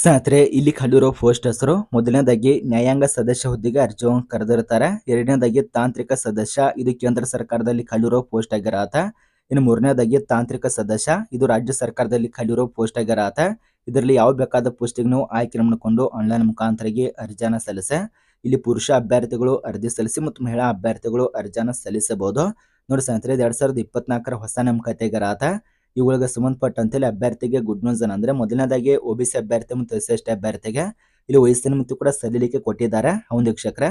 ಸ್ನೇಹಿತರೆ ಇಲ್ಲಿ ಖಾಲಿರೋ ಪೋಸ್ಟ್ ಹೆಸರು ಮೊದಲನೇದಾಗಿ ನ್ಯಾಯಾಂಗ ಸದಸ್ಯ ಹುದ್ದೆಗೆ ಅರ್ಜಿ ಕರೆದಿರ್ತಾರೆ ಎರಡನೇದಾಗಿ ತಾಂತ್ರಿಕ ಸದಸ್ಯ ಇದು ಕೇಂದ್ರ ಸರ್ಕಾರದಲ್ಲಿ ಖಾಲಿರೋ ಪೋಸ್ಟ್ ಆಗಿರಾತ ಇನ್ನು ಮೂರನೇದಾಗಿ ತಾಂತ್ರಿಕ ಸದಸ್ಯ ಇದು ರಾಜ್ಯ ಸರ್ಕಾರದಲ್ಲಿ ಖಾಲಿರೋ ಪೋಸ್ಟ್ ಆಗಿರಾತ ಇದರಲ್ಲಿ ಯಾವ ಬೇಕಾದ ಪೋಸ್ಟಿಗೆ ನೀವು ಆಯ್ಕೆ ಮಾಡಿಕೊಂಡು ಆನ್ಲೈನ್ ಮುಖಾಂತರಗೆ ಅರ್ಜಾನ ಸಲ್ಲಿಸೆ ಇಲ್ಲಿ ಪುರುಷ ಅಭ್ಯರ್ಥಿಗಳು ಅರ್ಜಿ ಸಲ್ಲಿಸಿ ಮತ್ತು ಮಹಿಳಾ ಅಭ್ಯರ್ಥಿಗಳು ಅರ್ಜಿಯನ್ನು ಸಲ್ಲಿಸಬಹುದು ನೋಡಿ ಸ್ನೇಹಿತರೆ ಎರಡ್ ಸಾವಿರದ ಇಪ್ಪತ್ನಾಲ್ಕರ ಹೊಸ ನೇಮಕಾತಿಗಾರತ ಇವುಗಳಿಗೆ ಸಂಬಂಧಪಟ್ಟಂತೆ ಅಭ್ಯರ್ಥಿಗೆ ಗುಡ್ ನ್ಯೂಸ್ ಅಂದ್ರೆ ಮೊದಲನೇದಾಗಿ ಒ ಅಭ್ಯರ್ಥಿ ಮತ್ತು ಎಸ್ ಅಭ್ಯರ್ಥಿಗೆ ಇಲ್ಲಿ ವಯಸ್ಸಿನ ಮತ್ತು ಕೂಡ ಸಡಿಲಿಕೆ ಕೊಟ್ಟಿದ್ದಾರೆ ಒಂದು ವೀಕ್ಷಕರೇ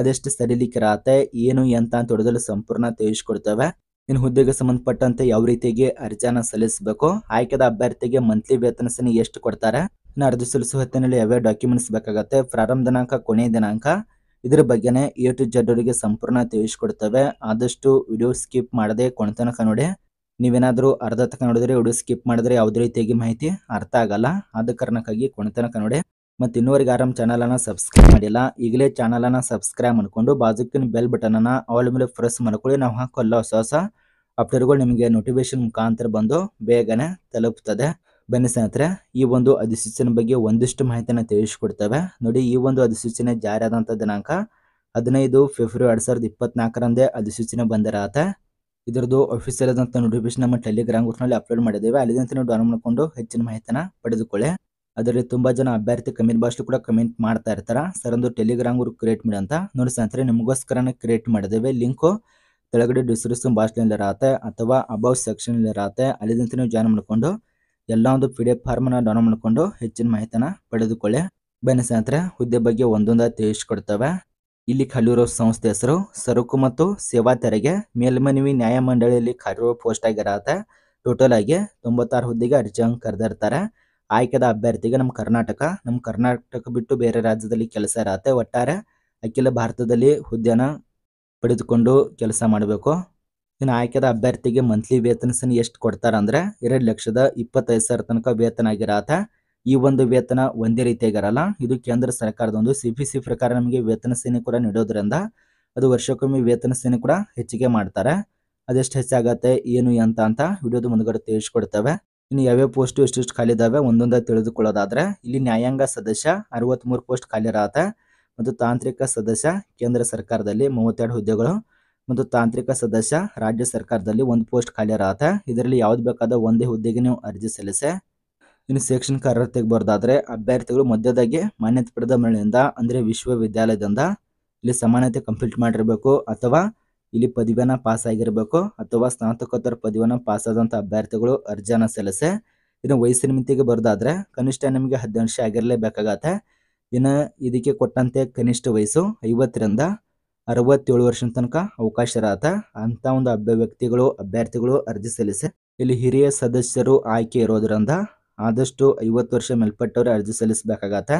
ಅದೆಷ್ಟು ಸಡಿಲಿಕೆ ರಾತೆ ಏನು ಎಂತ ಅಂತ ಹೊಡೆದಲು ಸಂಪೂರ್ಣ ತಿಳಿಸಿಕೊಡ್ತವೆ ಇನ್ನು ಹುದ್ದೆಗೆ ಸಂಬಂಧಪಟ್ಟಂತೆ ಯಾವ ರೀತಿಯಾಗಿ ಅರ್ಜಿಯನ್ನು ಸಲ್ಲಿಸಬೇಕು ಆಯ್ಕೆದ ಅಭ್ಯರ್ಥಿಗೆ ಮಂತ್ಲಿ ವೇತನ ಸಹ ಎಷ್ಟು ಕೊಡ್ತಾರೆ ಇನ್ನು ಅರ್ಜಿ ಸಲ್ಲಿಸುವ ಹೊತ್ತಿನಲ್ಲಿ ಯಾವ್ಯಾವ ಡಾಕ್ಯುಮೆಂಟ್ಸ್ ಬೇಕಾಗುತ್ತೆ ಪ್ರಾರಂಭ ದಿನಾಂಕ ಕೊನೆಯ ದಿನಾಂಕ ಇದ್ರ ಬಗ್ಗೆನೇ ಎ ಟು ಜಡ್ ಸಂಪೂರ್ಣ ತಿಳಿಸಿಕೊಡ್ತವೆ ಆದಷ್ಟು ವಿಡಿಯೋ ಸ್ಕಿಪ್ ಮಾಡದೆ ಕೊನೆತನಕ ನೋಡಿ ನೀವೇನಾದರೂ ಅರ್ಧ ತನಕ ನೋಡಿದ್ರೆ ವಿಡಿಯೋ ಸ್ಕಿಪ್ ಮಾಡಿದ್ರೆ ಯಾವುದೇ ರೀತಿಯಾಗಿ ಮಾಹಿತಿ ಅರ್ಥ ಆಗಲ್ಲ ಆದ ಕಾರಣಕ್ಕಾಗಿ ಕೊಣತನಕ ನೋಡಿ ಮತ್ತು ಇನ್ನೂವರೆಗೆ ಆರಾಮ್ ಚಾನಲನ್ನು ಸಬ್ಸ್ಕ್ರೈಬ್ ಮಾಡಿಲ್ಲ ಈಗಲೇ ಚಾನಲನ್ನು ಸಬ್ಸ್ಕ್ರೈಬ್ ಮಾಡಿಕೊಂಡು ಬಾಜುಕಿನ ಬೆಲ್ ಬಟನನ್ನು ಆಲ್ ಮೇಲೆ ಪ್ರೆಸ್ ಮಾಡ್ಕೊಳ್ಳಿ ನಾವು ಹಾಕೊಲ್ಲ ಹೊಸ ಹೊಸ ಅಪ್ಡೇಟ್ಗಳು ನಿಮಗೆ ನೋಟಿಫಿಕೇಶನ್ ಮುಖಾಂತರ ಬಂದು ಬೇಗನೆ ತಲುಪುತ್ತದೆ ಬನ್ನಿ ಸ್ನೇಹಿತರೆ ಈ ಒಂದು ಅಧಿಸೂಚನೆ ಬಗ್ಗೆ ಒಂದಿಷ್ಟು ಮಾಹಿತಿಯನ್ನು ತಿಳಿಸಿಕೊಡ್ತೇವೆ ನೋಡಿ ಈ ಒಂದು ಅಧಿಸೂಚನೆ ಜಾರಿಯಾದಂಥ ದಿನಾಂಕ ಹದಿನೈದು ಫೆಬ್ರವರಿ ಎರಡು ಸಾವಿರದ ಇಪ್ಪತ್ತ್ನಾಲ್ಕರಂದೇ ಅಧಿಸೂಚನೆ ಬಂದಿರತ್ತೆ ಇದರದು ಅಫಿಷಿಯಲ್ ಆದಂಥ ನೋಟಿಫಿಕೇಶನ್ ನಮ್ಮ ಟೆಲಿಗ್ರಾಮ್ ನಲ್ಲಿ ಅಪ್ಲೋಡ್ ಮಾಡಿದ್ದೇವೆ ಅಲ್ಲಿಂದ ನೀವು ಡೌನ್ಲೋಡ್ ಮಾಡಿಕೊಂಡು ಹೆಚ್ಚಿನ ಮಾಹಿತಿನ ಪಡೆದುಕೊಳ್ಳಿ ಅದರಲ್ಲಿ ತುಂಬಾ ಜನ ಅಭ್ಯರ್ಥಿ ಕಮೆಂಟ್ ಭಾಷೆ ಕೂಡ ಕಮೆಂಟ್ ಮಾಡ್ತಾ ಇರ್ತಾರೆ ಸರ್ ಒಂದು ಟೆಲಿಗ್ರಾಮ್ ಗ್ರೂಪ್ ಕ್ರಿಯೇಟ್ ಮಾಡಿ ಅಂತ ನೋಡಿ ಸ್ನೇಹಿತರೆ ನಿಮಗೋಸ್ಕರ ಕ್ರಿಯೇಟ್ ಮಾಡಿದ್ದೇವೆ ಲಿಂಕು ಕೆಳಗಡೆ ಡಿಸ್ಕ್ರಿಪ್ಷನ್ ನಲ್ಲಿ ಇರತ್ತೆ ಅಥವಾ ಅಬೌವ್ ಸೆಕ್ಷನ್ ಇರತ್ತೆ ಅಲ್ಲಿಂದ ನೀವು ಜಾಯ್ನ್ ಮಾಡಿಕೊಂಡು ಎಲ್ಲ ಒಂದು ಪಿ ಫಾರ್ಮ್ ಎಫ್ ಡೌನ್ಲೋಡ್ ಮಾಡ್ಕೊಂಡು ಹೆಚ್ಚಿನ ಮಾಹಿತಿನ ಪಡೆದುಕೊಳ್ಳಿ ಬನ್ನಿ ಸ್ನೇಹಿತರೆ ಹುದ್ದೆ ಬಗ್ಗೆ ಒಂದೊಂದಾಗಿ ತಿಳಿಸ್ಕೊಡ್ತವೆ ಇಲ್ಲಿ ಖಾಲಿರೋ ಸಂಸ್ಥೆ ಹೆಸರು ಸರಕು ಮತ್ತು ಸೇವಾ ತೆರಿಗೆ ಮೇಲ್ಮನವಿ ನ್ಯಾಯಮಂಡಳಿಯಲ್ಲಿ ಖಾಲಿರೋ ಪೋಸ್ಟ್ ಆಗಿರತ್ತೆ ಟೋಟಲ್ ಆಗಿ ತೊಂಬತ್ತಾರು ಹುದ್ದೆಗೆ ಅರ್ಜಿಯನ್ನು ಕರೆದಿರ್ತಾರೆ ಆಯ್ಕೆದ ಅಭ್ಯರ್ಥಿಗೆ ನಮ್ಮ ಕರ್ನಾಟಕ ನಮ್ಮ ಕರ್ನಾಟಕ ಬಿಟ್ಟು ಬೇರೆ ರಾಜ್ಯದಲ್ಲಿ ಕೆಲಸ ಇರತ್ತೆ ಒಟ್ಟಾರೆ ಅಖಿಲ ಭಾರತದಲ್ಲಿ ಹುದ್ದೆನ ಪಡೆದುಕೊಂಡು ಕೆಲಸ ಮಾಡಬೇಕು ಇನ್ನು ಆಯ್ಕೆದ ಅಭ್ಯರ್ಥಿಗೆ ಮಂತ್ಲಿ ವೇತನ ಎಷ್ಟು ಕೊಡ್ತಾರೆ ಅಂದರೆ ಎರಡು ಲಕ್ಷದ ಇಪ್ಪತ್ತೈದು ಸಾವಿರ ತನಕ ವೇತನ ಆಗಿರತ್ತೆ ಈ ಒಂದು ವೇತನ ಒಂದೇ ರೀತಿಯಾಗಿರಲ್ಲ ಇದು ಕೇಂದ್ರ ಸರ್ಕಾರದ ಒಂದು ಸಿ ಪಿ ಸಿ ಪ್ರಕಾರ ನಮಗೆ ವೇತನ ಸೇನೆ ಕೂಡ ನೀಡೋದ್ರಿಂದ ಅದು ವರ್ಷಕ್ಕೊಮ್ಮೆ ವೇತನ ಸೇನೆ ಕೂಡ ಹೆಚ್ಚಿಗೆ ಮಾಡ್ತಾರೆ ಅದೆಷ್ಟು ಹೆಚ್ಚಾಗತ್ತೆ ಏನು ಅಂತ ಅಂತ ವಿಡಿಯೋದ ಮುಂದ್ಗಡೆ ತಿಳಿಸ್ಕೊಡ್ತೇವೆ ಇನ್ನು ಯಾವ್ಯಾವ ಪೋಸ್ಟ್ ಎಷ್ಟೆಷ್ಟು ಖಾಲಿ ಇದಾವೆ ಒಂದೊಂದ ತಿಳಿದುಕೊಳ್ಳೋದಾದ್ರೆ ಇಲ್ಲಿ ನ್ಯಾಯಾಂಗ ಸದಸ್ಯ ಅರವತ್ಮೂರು ಪೋಸ್ಟ್ ಖಾಲಿ ಇರತ್ತೆ ಮತ್ತು ತಾಂತ್ರಿಕ ಸದಸ್ಯ ಕೇಂದ್ರ ಸರ್ಕಾರದಲ್ಲಿ ಮೂವತ್ತೆರಡು ಹುದ್ದೆಗಳು ಮತ್ತು ತಾಂತ್ರಿಕ ಸದಸ್ಯ ರಾಜ್ಯ ಸರ್ಕಾರದಲ್ಲಿ ಒಂದು ಪೋಸ್ಟ್ ಖಾಲಿ ಇರತ್ತೆ ಇದರಲ್ಲಿ ಯಾವ್ದು ಬೇಕಾದ ಒಂದೇ ಹುದ್ದೆಗೆ ನೀವು ಅರ್ಜಿ ಸಲ್ಲಿಸೆ ಇನ್ನು ಶೈಕ್ಷಣಿಕ ಅರ್ಹತೆಗೆ ಬರೋದಾದ್ರೆ ಅಭ್ಯರ್ಥಿಗಳು ಮಧ್ಯದಾಗಿ ಮಾನ್ಯತೆ ಪಡೆದ ಮನೆಯಿಂದ ಅಂದರೆ ವಿಶ್ವವಿದ್ಯಾಲಯದಿಂದ ಇಲ್ಲಿ ಸಮಾನತೆ ಕಂಪ್ಲೀಟ್ ಮಾಡಿರಬೇಕು ಅಥವಾ ಇಲ್ಲಿ ಪದವಿಯನ್ನು ಪಾಸ್ ಆಗಿರಬೇಕು ಅಥವಾ ಸ್ನಾತಕೋತ್ತರ ಪದವಿಯನ್ನು ಪಾಸ್ ಆದಂಥ ಅಭ್ಯರ್ಥಿಗಳು ಅರ್ಜಿಯನ್ನು ಸಲ್ಲಿಸೆ ಇನ್ನು ವಯಸ್ಸಿನ ಮಿತಿಗೆ ಬರೋದಾದ್ರೆ ಕನಿಷ್ಠ ನಿಮಗೆ ಹದಿನೈದು ವರ್ಷ ಬೇಕಾಗತ್ತೆ ಇನ್ನು ಇದಕ್ಕೆ ಕೊಟ್ಟಂತೆ ಕನಿಷ್ಠ ವಯಸ್ಸು ಐವತ್ತರಿಂದ ಅರವತ್ತೇಳು ವರ್ಷದ ತನಕ ಅವಕಾಶ ಇರತ್ತೆ ಅಂಥ ಒಂದು ಅಭ್ಯ ವ್ಯಕ್ತಿಗಳು ಅಭ್ಯರ್ಥಿಗಳು ಅರ್ಜಿ ಸಲ್ಲಿಸಿ ಇಲ್ಲಿ ಹಿರಿಯ ಸದಸ್ಯರು ಆಯ್ಕೆ ಇರೋದ್ರಿಂದ ಆದಷ್ಟು ಐವತ್ತು ವರ್ಷ ಮೇಲ್ಪಟ್ಟವ್ರೆ ಅರ್ಜಿ ಸಲ್ಲಿಸಬೇಕಾಗತ್ತೆ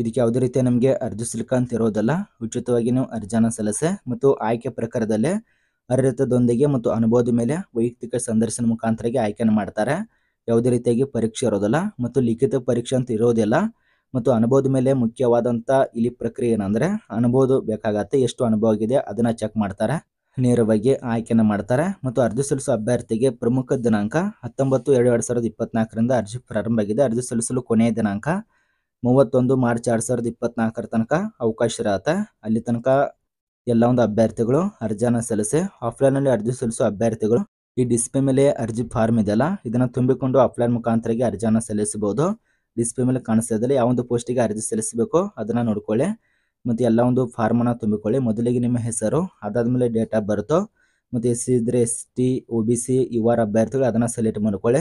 ಇದಕ್ಕೆ ಯಾವುದೇ ರೀತಿಯ ನಮಗೆ ಅರ್ಜಿ ಶುಲ್ಕ ಅಂತ ಇರೋದಲ್ಲ ಉಚಿತವಾಗಿ ನೀವು ಅರ್ಜಿನ ಸಲ್ಲಿಸೆ ಮತ್ತು ಆಯ್ಕೆ ಪ್ರಕಾರದಲ್ಲಿ ಅರ್ಹತದೊಂದಿಗೆ ಮತ್ತು ಅನುಭವದ ಮೇಲೆ ವೈಯಕ್ತಿಕ ಸಂದರ್ಶನ ಮುಖಾಂತರಗೆ ಆಯ್ಕೆಯನ್ನು ಮಾಡ್ತಾರೆ ಯಾವುದೇ ರೀತಿಯಾಗಿ ಪರೀಕ್ಷೆ ಇರೋದಿಲ್ಲ ಮತ್ತು ಲಿಖಿತ ಪರೀಕ್ಷೆ ಅಂತ ಇರೋದಿಲ್ಲ ಮತ್ತು ಅನುಭವದ ಮೇಲೆ ಮುಖ್ಯವಾದಂಥ ಇಲ್ಲಿ ಪ್ರಕ್ರಿಯೆ ಏನಂದರೆ ಅನುಭವ ಬೇಕಾಗತ್ತೆ ಎಷ್ಟು ಅನುಭವ ಆಗಿದೆ ಅದನ್ನು ಚೆಕ್ ಮಾಡ್ತಾರೆ ನೇರವಾಗಿ ಆಯ್ಕೆನ ಮಾಡ್ತಾರೆ ಮತ್ತು ಅರ್ಜಿ ಸಲ್ಲಿಸುವ ಅಭ್ಯರ್ಥಿಗೆ ಪ್ರಮುಖ ದಿನಾಂಕ ಹತ್ತೊಂಬತ್ತು ಎರಡು ಎರಡು ಸಾವಿರದ ಇಪ್ಪತ್ನಾಲ್ಕರಿಂದ ಅರ್ಜಿ ಪ್ರಾರಂಭ ಆಗಿದೆ ಅರ್ಜಿ ಸಲ್ಲಿಸಲು ಕೊನೆಯ ದಿನಾಂಕ ಮೂವತ್ತೊಂದು ಮಾರ್ಚ್ ಎರಡು ಸಾವಿರದ ಇಪ್ಪತ್ನಾಲ್ಕರ ತನಕ ಅವಕಾಶ ಇರತ್ತೆ ಅಲ್ಲಿ ತನಕ ಎಲ್ಲ ಒಂದು ಅಭ್ಯರ್ಥಿಗಳು ಅರ್ಜಿಯನ್ನು ಸಲ್ಲಿಸಿ ಆಫ್ಲೈನಲ್ಲಿ ಅರ್ಜಿ ಸಲ್ಲಿಸುವ ಅಭ್ಯರ್ಥಿಗಳು ಈ ಡಿಸ್ಪ್ಲೇ ಮೇಲೆ ಅರ್ಜಿ ಫಾರ್ಮ್ ಇದೆಯಲ್ಲ ಇದನ್ನು ತುಂಬಿಕೊಂಡು ಆಫ್ಲೈನ್ ಮುಖಾಂತರಗೆ ಅರ್ಜಿಯನ್ನು ಸಲ್ಲಿಸಬಹುದು ಡಿಸ್ಪ್ಲೇ ಮೇಲೆ ಕಾಣಿಸ್ತಾ ಇದ್ದಲ್ಲಿ ಯಾವ ಒಂದು ಪೋಸ್ಟಿಗೆ ಅರ್ಜಿ ಸಲ್ಲಿಸಬೇಕು ಅದನ್ನು ನೋಡ್ಕೊಳ್ಳಿ ಮತ್ತು ಎಲ್ಲ ಒಂದು ಫಾರ್ಮನ್ನು ತುಂಬಿಕೊಳ್ಳಿ ಮೊದಲಿಗೆ ನಿಮ್ಮ ಹೆಸರು ಅದಾದಮೇಲೆ ಡೇಟ್ ಆಫ್ ಬರ್ತು ಮತ್ತು ಎಸ್ ಸಿ ಇದ್ದರೆ S T O B C U R ಅಭ್ಯರ್ಥಿಗಳು ಅದನ್ನು ಸೆಲೆಕ್ಟ್ ಮಾಡ್ಕೊಳ್ಳಿ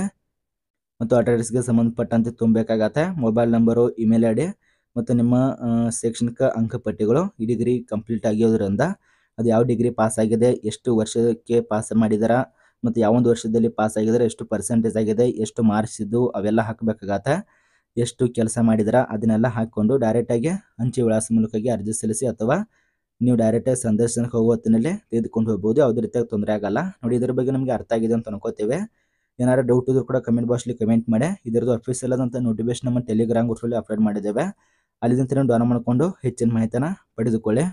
ಮತ್ತು ಅಡ್ರೆಸ್ಗೆ ಸಂಬಂಧಪಟ್ಟಂತೆ ತುಂಬಬೇಕಾಗತ್ತೆ mobile number email I D ಮತ್ತು ನಿಮ್ಮ ಶೈಕ್ಷಣಿಕ ಅಂಕಪಟ್ಟಿಗಳು ಈ ಡಿಗ್ರಿ ಕಂಪ್ಲೀಟ್ ಆಗಿರೋದ್ರಿಂದ ಅದು ಯಾವ ಡಿಗ್ರಿ ಪಾಸ್ ಆಗಿದೆ ಎಷ್ಟು ವರ್ಷಕ್ಕೆ ಪಾಸ್ ಮಾಡಿದಾರ ಮತ್ತು ಯಾವೊಂದು ವರ್ಷದಲ್ಲಿ ಪಾಸ್ ಆಗಿದ್ದಾರೆ ಎಷ್ಟು ಪರ್ಸೆಂಟೇಜ್ ಆಗಿದೆ ಎಷ್ಟು ಮಾರ್ಕ್ಸ್ ಇದ್ದು ಅವೆಲ್ಲ ಹಾಕಬೇಕಾಗತ್ತೆ ಎಷ್ಟು ಕೆಲಸ ಮಾಡಿದ್ರ ಅದನ್ನೆಲ್ಲ ಹಾಕ್ಕೊಂಡು ಡೈರೆಕ್ಟಾಗಿ ಅಂಚೆ ವಿಳಾಸ ಮೂಲಕವಾಗಿ ಅರ್ಜಿ ಸಲ್ಲಿಸಿ ಅಥವಾ ನೀವು ಡೈರೆಕ್ಟಾಗಿ ಸಂದರ್ಶನಕ್ಕೆ ಹೋಗೋ ಹೊತ್ತಿನಲ್ಲಿ ತೆಗೆದುಕೊಂಡು ಹೋಗ್ಬೋದು ಯಾವುದೇ ರೀತಿಯಾಗಿ ತೊಂದರೆ ಆಗಲ್ಲ ನೋಡಿ ಇದ್ರ ಬಗ್ಗೆ ನಮಗೆ ಅರ್ಥ ಆಗಿದೆ ಅಂತ ಅನ್ಕೋತೇವೆ ಏನಾರು ಡೌಟ್ ಇದ್ರೂ ಕೂಡ ಕಮೆಂಟ್ ಬಾಕ್ಸ್ಲಿ ಕಮೆಂಟ್ ಮಾಡಿ ಇದರದ್ದು ಅಫೀಸಿಯಲ್ ಆದಂಥ ನೋಟಿಫಿಕೇಶನ್ ನಮ್ಮ ಟೆಲಿಗ್ರಾಮ್ ಗ್ರೂಪಲ್ಲಿ ಅಪ್ಲೋಡ್ ಮಾಡಿದ್ದೇವೆ ಅಲ್ಲಿಂದ ನೀವು ಡೌನ್ ಮಾಡಿಕೊಂಡು ಹೆಚ್ಚಿನ ಮಾಹಿತಿನ ಪಡೆದುಕೊಳ್ಳಿ